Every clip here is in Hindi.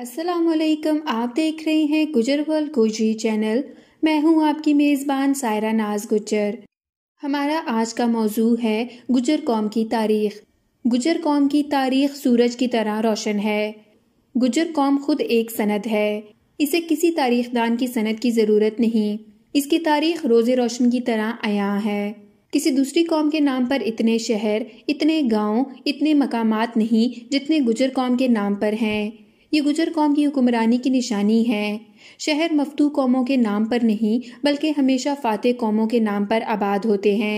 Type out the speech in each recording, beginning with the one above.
वालेकुम आप देख रहे हैं गुजर वर्ल्ड गोजरी चैनल मैं हूं आपकी मेज़बान सायरा नाज गुजर हमारा आज का मौजू है गुजर कौम की तारीख गुजर कौम की तारीख सूरज की तरह रोशन है गुजर कौम खुद एक सनद है इसे किसी तारीखदान की सनद की ज़रूरत नहीं इसकी तारीख रोजे रोशन की तरह आया है किसी दूसरी कौम के नाम पर इतने शहर इतने गांव, इतने मकामात नहीं जितने गुजर कौम के नाम पर हैं ये गुजर कौम की हुक्मरानी की निशानी है शहर मफतू कौमों के नाम पर नहीं बल्कि हमेशा फातह कौमों के नाम पर आबाद होते हैं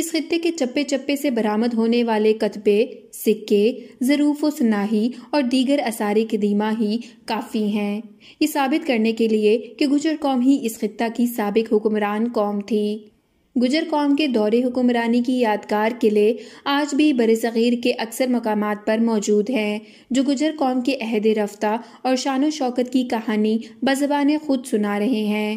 इस खत्े के चप्पे चप्पे से बरामद होने वाले कतबे सिक्के ज़रूफ़ व सनाही और दीगर असारे कदीमा ही काफ़ी हैं ये साबित करने के लिए कि गुजर कौम ही इस खत्ता की सबक हुक्मरान कौम थी गुजर कौम के दौरे हुक्मरानी की यादगार किले आज भी बर सग़ीर के अक्सर मकाम पर मौजूद हैं जो गुजर कौम के अहद रफ्ता और शान शौकत की कहानी बजबान खुद सुना रहे हैं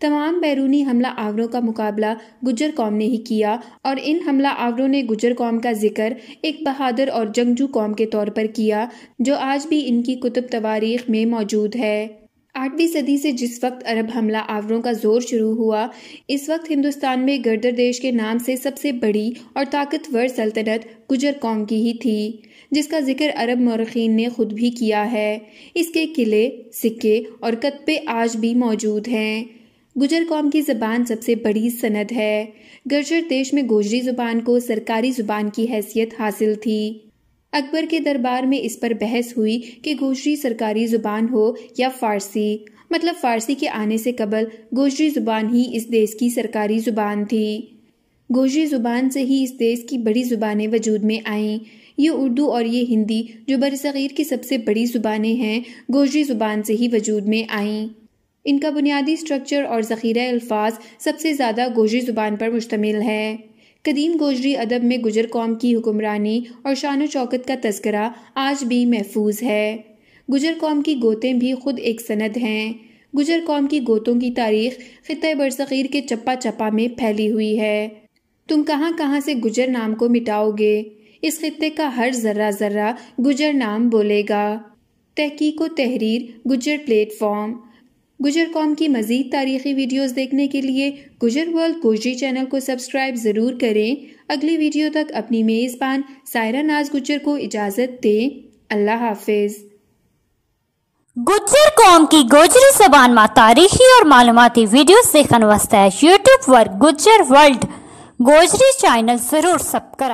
तमाम बैरूनी हमला आवरों का मुकाबला गुजर कौम ने ही किया और इन हमला आवरों ने गुजर कौम का जिक्र एक बहादुर और जंगजू कौम के तौर पर किया जो आज भी इनकी कुतुब तवारीख में मौजूद है आठवीं सदी से जिस वक्त अरब हमला आवरों का जोर शुरू हुआ इस वक्त हिंदुस्तान में गर्दर देश के नाम से सबसे बड़ी और ताकतवर सल्तनत गुजर कौम की ही थी जिसका जिक्र अरब मौरखीन ने खुद भी किया है इसके किले सिक्के और कत्पे आज भी मौजूद हैं गुजर कौम की ज़बान सबसे बड़ी सनद है गर्जर देश में गोजरी ज़ुबान को सरकारी ज़ुबान की हैसियत हासिल थी अकबर के दरबार में इस पर बहस हुई कि गोजरी सरकारी ज़ुबान हो या फ़ारसी मतलब फ़ारसी के आने से कबल गोजरी ज़ुबान ही इस देश की सरकारी ज़ुबान थी गोजरी ज़ुबान से ही इस देश की बड़ी ज़ुबानें वजूद में आईं ये उर्दू और ये हिंदी जो बरसीर की सबसे बड़ी ज़ुबानें हैं गोजरी ज़ुबान से ही वजूद में आईं इनका बुनियादी स्ट्रक्चर और ज़ख़ीरा अल्फाज सबसे ज़्यादा गोजरी ज़ुबान पर मुश्तमिल है कदीम गोजरी अदब में गुजर कौम की हुक्मरानी और शान चौकत का तस्करा आज भी महफूज है गुजर कौम की गोतें भी खुद एक सनद हैं गुजर कौम की गोतों की तारीख ख़े बरसीर के चप्पा चप्पा में फैली हुई है तुम कहाँ कहाँ से गुजर नाम को मिटाओगे इस खत्े का हर जर्रा जर्रा गुजर नाम बोलेगा तहकीको तहरीर गुजर प्लेटफॉर्म गुजर कॉम की मजीद तारीखी वीडियोस देखने के लिए गुजर वर्ल्ड गोजरी चैनल को सब्सक्राइब ज़रूर करें अगली वीडियो तक अपनी मेज़बान सायरा नाज गुजर को इजाज़त दें अल्लाह हाफिज़ गुजर कौम की गोजरी जबान में तारीखी और मालूमती वीडियोस देखने वास्ते यूट्यूब पर गुजर वर्ल्ड गोजरी चैनल ज़रूर सब्सक्राइब